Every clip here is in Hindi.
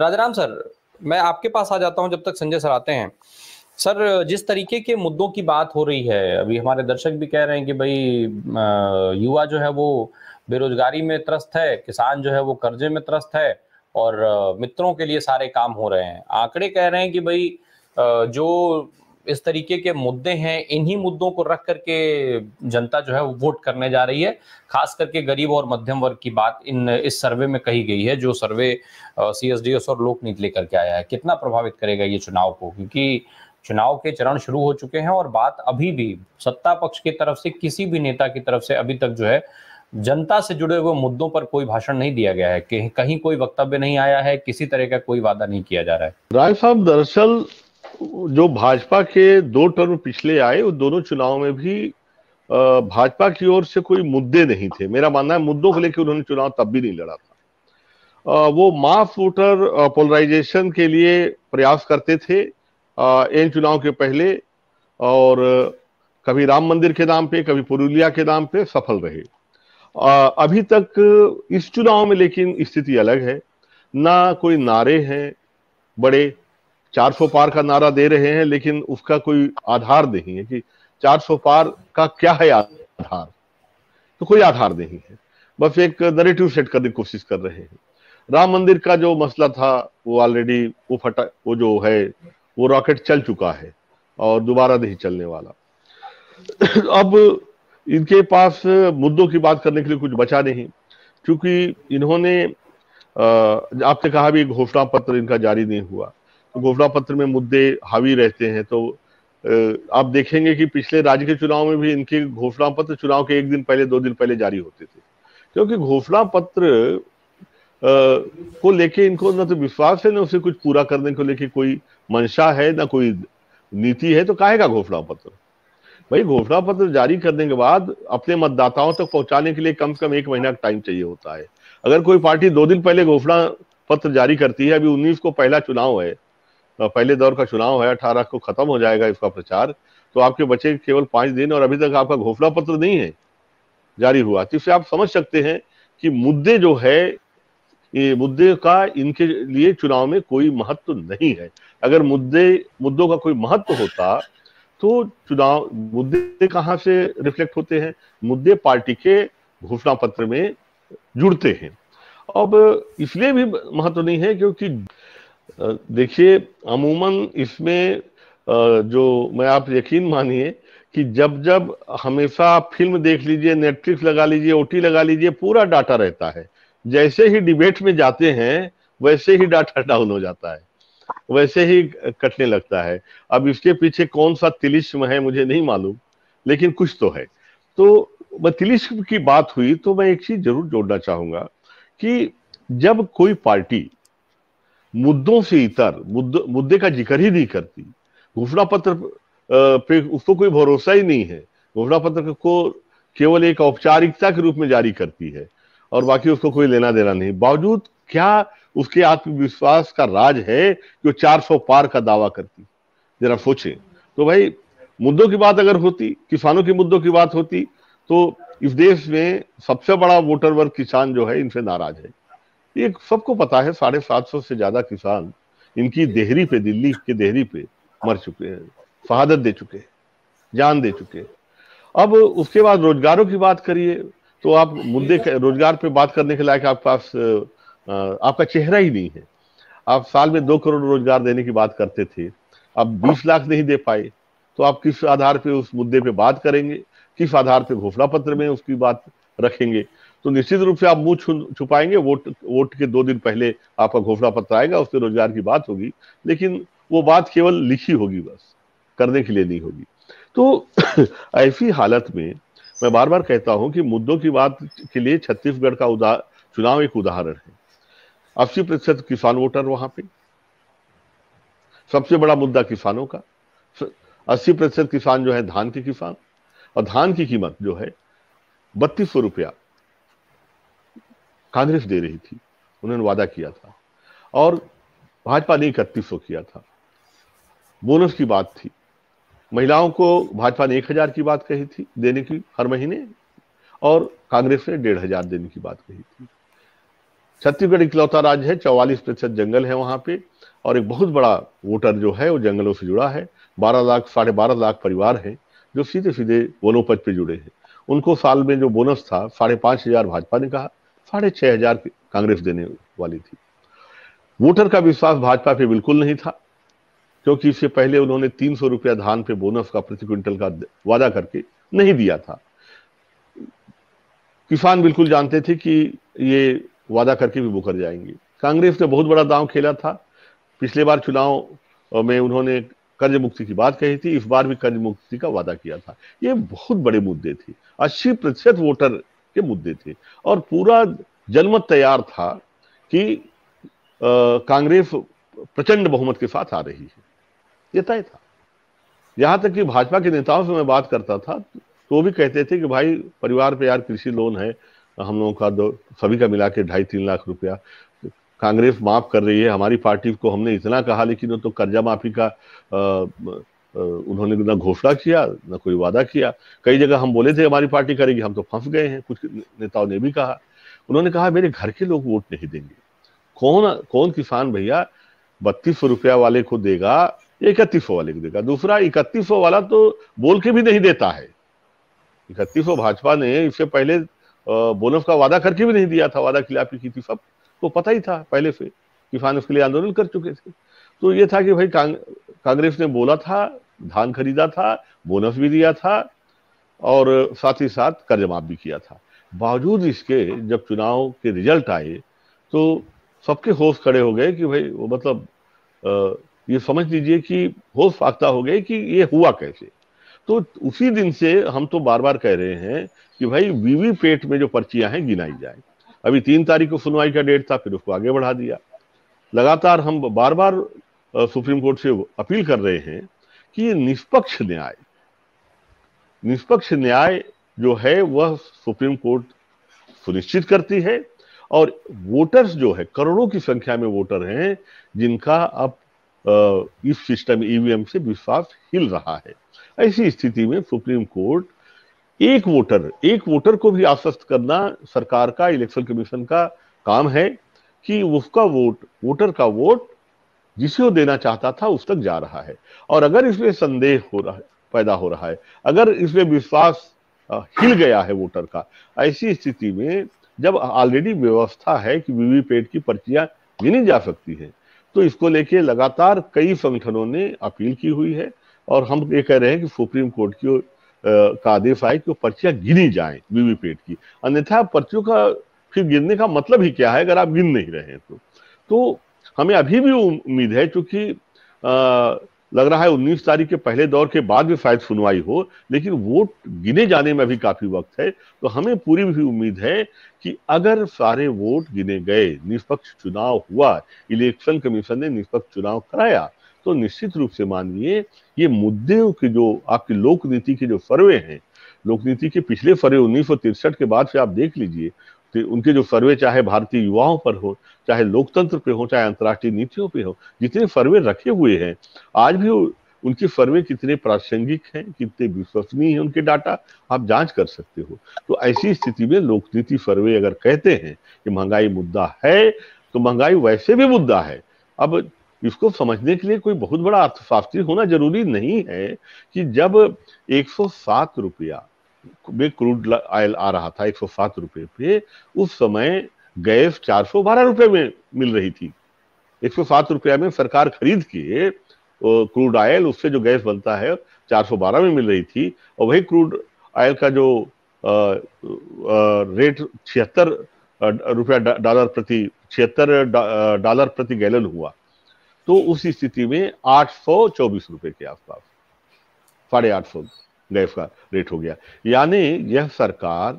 राजाराम सर मैं आपके पास आ जाता हूं जब तक संजय सर आते हैं सर जिस तरीके के मुद्दों की बात हो रही है अभी हमारे दर्शक भी कह रहे हैं कि भाई युवा जो है वो बेरोजगारी में त्रस्त है किसान जो है वो कर्जे में त्रस्त है और मित्रों के लिए सारे काम हो रहे हैं आंकड़े कह रहे हैं कि भाई जो इस तरीके के मुद्दे हैं इन्हीं मुद्दों को रख करके जनता जो है वो वोट करने जा रही है खास करके गरीब और मध्यम वर्ग की बात इन इस सर्वे में कही गई है जो survey C S D S और लोकनीत लेकर के आया है कितना प्रभावित करेगा ये चुनाव को क्योंकि चुनाव के चरण शुरू हो चुके हैं और बात अभी भी सत्ता पक्ष की तरफ से किसी भी नेता की तरफ से अभी तक जो है जनता से जुड़े हुए मुद्दों पर कोई भाषण नहीं दिया गया है कि कहीं कोई वक्तव्य नहीं आया है किसी तरह का कोई वादा नहीं किया जा रहा है राय साहब दरअसल जो भाजपा के दो टर्म पिछले आए वो दोनों चुनाव में भी भाजपा की ओर से कोई मुद्दे नहीं थे मेरा मानना है मुद्दों को लेकर उन्होंने चुनाव तब भी नहीं लड़ा था वो माफ वोटर पोलराइजेशन के लिए प्रयास करते थे इन चुनाव के पहले और कभी राम मंदिर के नाम पे कभी पुरुलिया के नाम पे सफल रहे अभी तक इस चुनाव में लेकिन स्थिति अलग है ना कोई नारे हैं बड़े चार सौ पार का नारा दे रहे हैं लेकिन उसका कोई आधार नहीं है कि चार सौ पार का क्या है आधार तो कोई आधार नहीं है बस एक नरेटिव सेट करने की कोशिश कर रहे हैं राम मंदिर का जो मसला था वो ऑलरेडी वो फटा वो जो है वो रॉकेट चल चुका है और दोबारा नहीं चलने वाला अब इनके पास मुद्दों की बात करने के लिए कुछ बचा नहीं क्योंकि इन्होंने आपने कहा भी घोषणा पत्र इनका जारी नहीं हुआ तो घोषणा पत्र में मुद्दे हावी रहते हैं तो आप देखेंगे कि पिछले राज्य के चुनाव में भी इनके घोषणा पत्र चुनाव के एक दिन पहले दो दिन पहले जारी होते थे क्योंकि घोषणा पत्र को लेके इनको ना तो विश्वास है ना उसे कुछ पूरा करने को लेके कोई मंशा है ना कोई नीति है तो काहे का घोषणा पत्र भाई घोषणा पत्र जारी करने के बाद अपने मतदाताओं तक तो पहुंचाने के लिए कम से कम एक महीना का टाइम चाहिए होता है अगर कोई पार्टी दो दिन पहले घोषणा पत्र जारी करती है अभी उन्नीस को पहला चुनाव है पहले दौर का चुनाव है अठारह को खत्म हो जाएगा इसका प्रचार तो आपके बचे केवल पांच दिन और अभी तक आपका घोषणा पत्र नहीं है जारी हुआ तो इससे आप समझ सकते हैं कि मुद्दे जो है ये मुद्दे का इनके लिए चुनाव में कोई महत्व तो नहीं है अगर मुद्दे मुद्दों का कोई महत्व तो होता तो चुनाव मुद्दे कहां से रिफ्लेक्ट होते हैं मुद्दे पार्टी के घोषणा पत्र में जुड़ते हैं अब इसलिए भी महत्व तो नहीं है क्योंकि देखिए अमूमन इसमें जो मैं आप यकीन मानिए कि जब जब हमेशा आप फिल्म देख लीजिए नेटफ्लिक्स लगा लीजिए ओटी लगा लीजिए पूरा डाटा रहता है जैसे ही डिबेट में जाते हैं वैसे ही डाटा डाउन हो जाता है वैसे ही कटने लगता है अब इसके पीछे कौन सा तिलिश्म है मुझे नहीं मालूम लेकिन कुछ तो है तो तिलिश्म की बात हुई तो मैं एक चीज जरूर जोड़ना चाहूंगा कि जब कोई पार्टी मुद्दों से इतर मुद्द, मुद्दे का जिक्र ही नहीं करती घोषणा पत्र पे उसको कोई भरोसा ही नहीं है घोषणा पत्र को केवल एक औपचारिकता के रूप में जारी करती है और बाकी उसको कोई लेना देना नहीं बावजूद क्या उसके आत्मविश्वास का राज है कि वो सौ पार का दावा करती जरा सोचे तो भाई मुद्दों की बात अगर होती किसानों के मुद्दों की बात होती तो इस देश में सबसे बड़ा वोटर वर्ग किसान जो है इनसे नाराज है ये सबको पता है साढ़े सात सौ से ज्यादा किसान इनकी देहरी पे दिल्ली के देहरी पे मर चुके हैं शहादत दे चुके हैं जान दे चुके हैं अब उसके बाद रोजगारों की बात करिए तो आप मुद्दे रोजगार पे बात करने के लायक आपके पास आपका चेहरा ही नहीं है आप साल में दो करोड़ रोजगार देने की बात करते थे अब बीस लाख नहीं दे पाए तो आप किस आधार पे उस मुद्दे पे बात करेंगे किस आधार पे घोषणा पत्र में उसकी बात रखेंगे तो निश्चित रूप से आप मुंह छुपाएंगे वोट वोट के दो दिन पहले आपका घोषणा पत्र आएगा उससे रोजगार की बात होगी लेकिन वो बात केवल लिखी होगी बस करने के लिए नहीं होगी तो ऐसी हालत में मैं बार बार कहता हूं कि मुद्दों की बात के लिए छत्तीसगढ़ का उदा चुनाव एक उदाहरण है अस्सी प्रतिशत किसान वोटर वहां पे सबसे बड़ा मुद्दा किसानों का अस्सी प्रतिशत किसान जो है धान के किसान और धान की कीमत जो है बत्तीस सौ रुपया कांग्रेस दे रही थी उन्होंने वादा किया था और भाजपा ने इकतीस सौ किया था बोनस की बात थी महिलाओं को भाजपा ने एक हजार की बात कही थी देने की हर महीने और कांग्रेस ने डेढ़ हजार देने की बात कही थी छत्तीसगढ़ इकलौता राज्य है चौवालीस प्रतिशत जंगल है वहां पे और एक बहुत बड़ा वोटर जो है वो जंगलों से जुड़ा है बारह लाख साढ़े बारह लाख परिवार हैं जो सीधे सीधे वनोपज पे जुड़े हैं उनको साल में जो बोनस था साढ़े पांच हजार भाजपा ने कहा साढ़े छह हजार कांग्रेस देने वाली थी वोटर का विश्वास भाजपा पे बिल्कुल नहीं था क्योंकि इससे पहले उन्होंने तीन सौ रुपया धान पे बोनस का प्रति क्विंटल का वादा करके नहीं दिया था किसान बिल्कुल जानते थे कि ये वादा करके भी मुकर जाएंगे कांग्रेस ने बहुत बड़ा दांव खेला था पिछले बार चुनाव में उन्होंने कर्ज मुक्ति की बात कही थी इस बार भी कर्ज मुक्ति का वादा किया था ये बहुत बड़े मुद्दे थे अस्सी प्रतिशत वोटर के मुद्दे थे और पूरा जनमत तैयार था कि कांग्रेस प्रचंड बहुमत के साथ आ रही है ये तय था यहां तक कि भाजपा के नेताओं से मैं बात करता था तो भी कहते थे कि भाई परिवार पे यार कृषि लोन है हम लोगों का दो सभी का मिला के ढाई तीन लाख रुपया कांग्रेस माफ कर रही है हमारी पार्टी को हमने इतना कहा लेकिन वो तो कर्जा माफी का उन्होंने ना घोषणा किया ना कोई वादा किया कई जगह हम बोले थे हमारी पार्टी करेगी हम तो फंस गए हैं कुछ नेताओं ने भी कहा उन्होंने कहा मेरे घर के लोग वोट नहीं देंगे कौन कौन किसान भैया बत्तीस सौ रुपया वाले को देगा इकतीस सौ वाले को देगा दूसरा इकतीस सौ वाला तो बोल के भी नहीं देता है इकतीस सौ भाजपा ने इससे पहले बोनस का वादा करके भी नहीं दिया था वादा खिलाफी की थी सब को पता ही था पहले से किसान इसके लिए आंदोलन कर चुके थे तो ये था कि भाई कांग्रेस ने बोला था धान खरीदा था बोनस भी दिया था और साथ ही साथ कर्ज माफ भी किया था बावजूद इसके जब चुनाव के रिजल्ट आए तो सबके होश खड़े हो गए कि भाई वो मतलब आ, ये समझ लीजिए कि होश फाख्ता हो गए कि ये हुआ कैसे तो उसी दिन से हम तो बार बार कह रहे हैं कि भाई वीवीपैट में जो पर्चियां हैं गिनाई जाए अभी तीन तारीख को सुनवाई का डेट था फिर उसको आगे बढ़ा दिया लगातार हम बार बार सुप्रीम कोर्ट से अपील कर रहे हैं कि निष्पक्ष न्याय निष्पक्ष न्याय जो है वह सुप्रीम कोर्ट सुनिश्चित करती है और वोटर्स जो है करोड़ों की संख्या में वोटर हैं जिनका अब इस सिस्टम ईवीएम से विश्वास हिल रहा है ऐसी स्थिति में सुप्रीम कोर्ट एक वोटर एक वोटर को भी आश्वस्त करना सरकार का इलेक्शन कमीशन का काम है कि उसका वोट वोटर का वोट जिसे देना चाहता था उस तक जा रहा है और अगर इसमें संदेह हो रहा है पैदा हो रहा है अगर इसमें विश्वास हिल गया है वोटर का ऐसी स्थिति में जब ऑलरेडी व्यवस्था है कि वीवीपैट की पर्चियां गिनी जा सकती है तो इसको लेके लगातार कई संगठनों ने अपील की हुई है और हम ये कह रहे हैं कि सुप्रीम कोर्ट की का आदेश आए कि पर्चियां गिनी जाए वीवीपैट की अन्यथा पर्चियों का फिर गिनने का मतलब ही क्या है अगर आप गिन नहीं रहे हैं तो तो हमें अभी भी उम्मीद है क्योंकि लग रहा है 19 तारीख के पहले दौर के बाद भी शायद सुनवाई हो लेकिन वोट गिने जाने में अभी काफी वक्त है तो हमें पूरी भी उम्मीद है कि अगर सारे वोट गिने गए निष्पक्ष चुनाव हुआ इलेक्शन कमीशन ने निष्पक्ष चुनाव कराया तो निश्चित रूप से मानिए ये मुद्दे के जो आपकी लोकनीति के जो फर्वे हैं लोकनीति के पिछले फर्वे उन्नीस के बाद से आप देख लीजिए कि उनके जो सर्वे चाहे भारतीय युवाओं पर हो चाहे लोकतंत्र पे हो चाहे अंतर्राष्ट्रीय नीतियों पे हो जितने सर्वे रखे हुए हैं आज भी उनके सर्वे कितने प्रासंगिक हैं कितने विश्वसनीय हैं उनके डाटा आप जांच कर सकते हो तो ऐसी स्थिति में लोकनीति सर्वे अगर कहते हैं कि महंगाई मुद्दा है तो महंगाई वैसे भी मुद्दा है अब इसको समझने के लिए कोई बहुत बड़ा अर्थशास्त्री होना जरूरी नहीं है कि जब एक रुपया में क्रूड ऑयल आ रहा था एक सौ सात रुपए पे उस समय गैस चार सौ बारह रुपए में मिल रही थी एक सौ सात रुपया में सरकार खरीद के क्रूड ऑयल उससे जो गैस बनता है चार सौ बारह में मिल रही थी और वही क्रूड ऑयल का जो आ, आ, रेट छिहत्तर रुपया डॉलर प्रति छिहत्तर डॉलर प्रति गैलन हुआ तो उस स्थिति में आठ सौ चौबीस रुपए के आसपास साढ़े आठ सौ गैस का रेट हो गया यानी यह सरकार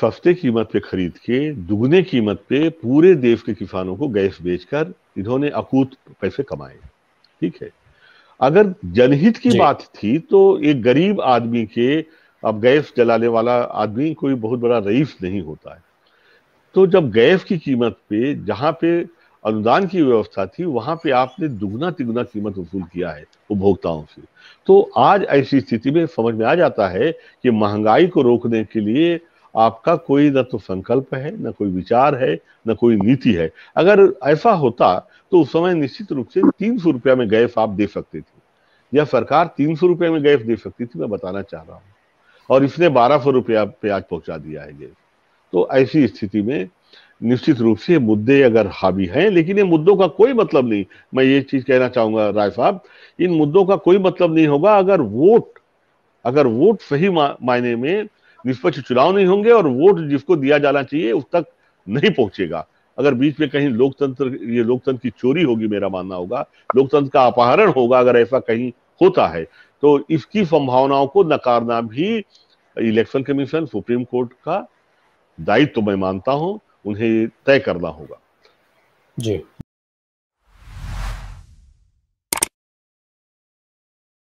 सस्ते कीमत पे खरीद के दुगने कीमत पे पूरे देश के किसानों को गैस बेचकर इन्होंने अकूत पैसे कमाए ठीक है अगर जनहित की बात थी तो एक गरीब आदमी के अब गैस जलाने वाला आदमी कोई बहुत बड़ा रईस नहीं होता है तो जब गैस की कीमत पे जहां पे अनुदान की व्यवस्था थी वहां पे आपने दुगना तिगुना कीमत वसूल किया है उपभोक्ताओं से तो आज ऐसी स्थिति में समझ में आ जाता है कि महंगाई को रोकने के लिए आपका कोई न तो संकल्प है न कोई विचार है न कोई नीति है अगर ऐसा होता तो उस समय निश्चित रूप से तीन सौ रुपया में गैस आप दे सकते थे या सरकार तीन सौ रुपये में गैस दे सकती थी मैं बताना चाह रहा हूँ और इसने बारह सौ रुपया पे आज पहुंचा दिया है गैस तो ऐसी स्थिति में निश्चित रूप से मुद्दे अगर हावी हैं लेकिन ये मुद्दों का कोई मतलब नहीं मैं ये चीज कहना चाहूंगा राय साहब इन मुद्दों का कोई मतलब नहीं होगा अगर वोट अगर वोट सही मायने में निष्पक्ष चुनाव नहीं होंगे और वोट जिसको दिया जाना चाहिए उस तक नहीं पहुंचेगा अगर बीच में कहीं लोकतंत्र ये लोकतंत्र की चोरी होगी मेरा मानना होगा लोकतंत्र का अपहरण होगा अगर ऐसा कहीं होता है तो इसकी संभावनाओं को नकारना भी इलेक्शन कमीशन सुप्रीम कोर्ट का दायित्व तो मैं मानता हूं उन्हें तय करना होगा जी